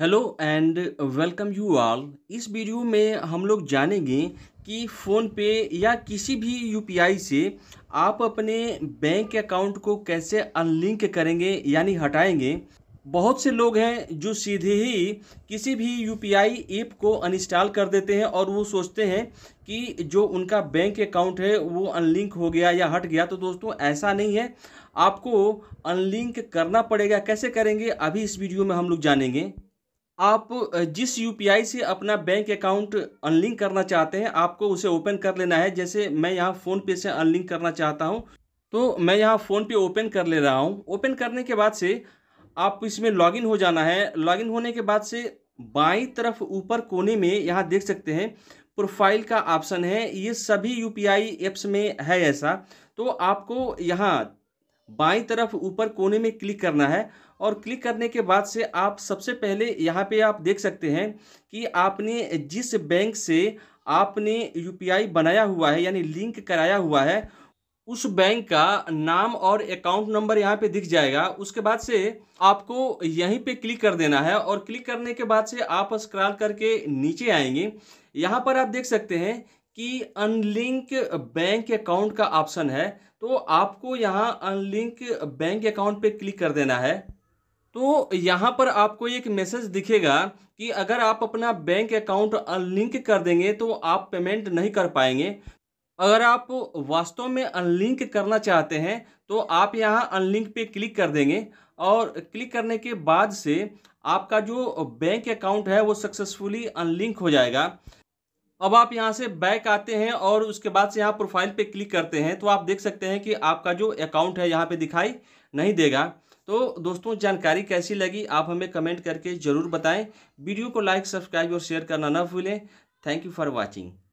hello and welcome you all इस video में हम लोग जानेंगे कि फ़ोन पे या किसी भी यूपीआई से आप अपने बैंक अकाउंट को कैसे अनलिंक करेंगे यानी हटाएंगे बहुत से लोग हैं जो सीधे ही किसी भी यूपीआई ऐप को अनइंस्टॉल कर देते हैं और वो सोचते हैं कि जो उनका बैंक अकाउंट है वो अनलिंक हो गया या हट गया तो दोस्तों ऐसा नहीं है आपको अनलिंक करना पड़ेगा कैसे करेंगे अभी इस वीडियो में हम लोग जानेंगे आप जिस यू से अपना बैंक अकाउंट अनलिंक करना चाहते हैं आपको उसे ओपन कर लेना है जैसे मैं यहाँ फ़ोनपे से अनलिंक करना चाहता हूँ तो मैं यहाँ फ़ोनपे ओपन कर ले रहा हूँ ओपन करने के बाद से आप इसमें लॉगिन हो जाना है लॉगिन होने के बाद से बाई तरफ ऊपर कोने में यहाँ देख सकते हैं प्रोफाइल का ऑप्शन है ये सभी यू ऐप्स में है ऐसा तो आपको यहाँ बाई तरफ ऊपर कोने में क्लिक करना है और क्लिक करने के बाद से आप सबसे पहले यहाँ पे आप देख सकते हैं कि आपने जिस बैंक से आपने यू बनाया हुआ है यानी लिंक कराया हुआ है उस बैंक का नाम और अकाउंट नंबर यहाँ पे दिख जाएगा उसके बाद से आपको यहीं पे क्लिक कर देना है और क्लिक करने के बाद से आप स्क्रॉल करके नीचे आएंगे यहाँ पर आप देख सकते हैं कि अनलिंक बैंक अकाउंट का ऑप्शन है तो आपको यहाँ अनलिंक बैंक अकाउंट पे क्लिक कर देना है तो यहाँ पर आपको एक मैसेज दिखेगा कि अगर आप अपना बैंक अकाउंट अनलिंक कर देंगे तो आप पेमेंट नहीं कर पाएंगे अगर आप वास्तव में अनलिंक करना चाहते हैं तो आप यहाँ अनलिंक पे क्लिक कर देंगे और क्लिक करने के बाद से आपका जो बैंक अकाउंट है वो सक्सेसफुली अनलिंक हो जाएगा अब आप यहाँ से बैक आते हैं और उसके बाद से यहाँ प्रोफाइल पे क्लिक करते हैं तो आप देख सकते हैं कि आपका जो अकाउंट है यहाँ पे दिखाई नहीं देगा तो दोस्तों जानकारी कैसी लगी आप हमें कमेंट करके ज़रूर बताएं वीडियो को लाइक सब्सक्राइब और शेयर करना ना भूलें थैंक यू फॉर वॉचिंग